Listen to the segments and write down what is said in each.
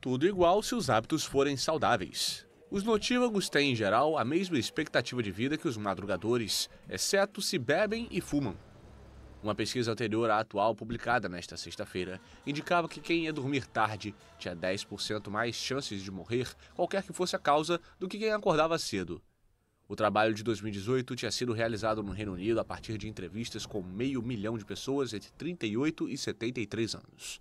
Tudo igual se os hábitos forem saudáveis. Os notívagos têm, em geral, a mesma expectativa de vida que os madrugadores, exceto se bebem e fumam. Uma pesquisa anterior à atual, publicada nesta sexta-feira, indicava que quem ia dormir tarde tinha 10% mais chances de morrer, qualquer que fosse a causa, do que quem acordava cedo. O trabalho de 2018 tinha sido realizado no Reino Unido a partir de entrevistas com meio milhão de pessoas entre 38 e 73 anos.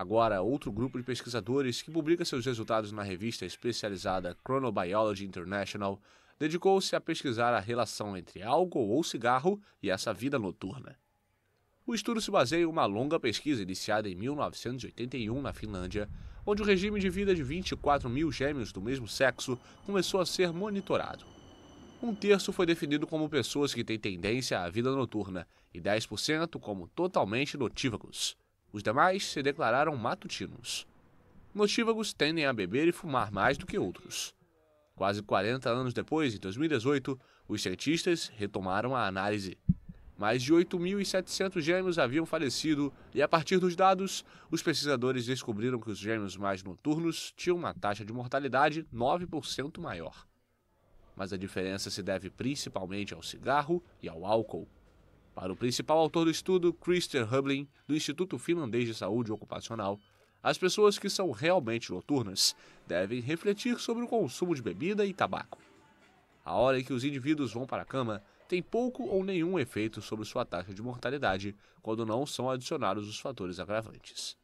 Agora, outro grupo de pesquisadores que publica seus resultados na revista especializada Chronobiology International dedicou-se a pesquisar a relação entre álcool ou cigarro e essa vida noturna. O estudo se baseia em uma longa pesquisa iniciada em 1981 na Finlândia, onde o regime de vida de 24 mil gêmeos do mesmo sexo começou a ser monitorado. Um terço foi definido como pessoas que têm tendência à vida noturna e 10% como totalmente notívagos. Os demais se declararam matutinos. Notívagos tendem a beber e fumar mais do que outros. Quase 40 anos depois, em 2018, os cientistas retomaram a análise. Mais de 8.700 gêmeos haviam falecido, e a partir dos dados, os pesquisadores descobriram que os gêmeos mais noturnos tinham uma taxa de mortalidade 9% maior. Mas a diferença se deve principalmente ao cigarro e ao álcool. Para o principal autor do estudo, Christian Hublin, do Instituto Finlandês de Saúde Ocupacional, as pessoas que são realmente noturnas devem refletir sobre o consumo de bebida e tabaco. A hora em que os indivíduos vão para a cama tem pouco ou nenhum efeito sobre sua taxa de mortalidade quando não são adicionados os fatores agravantes.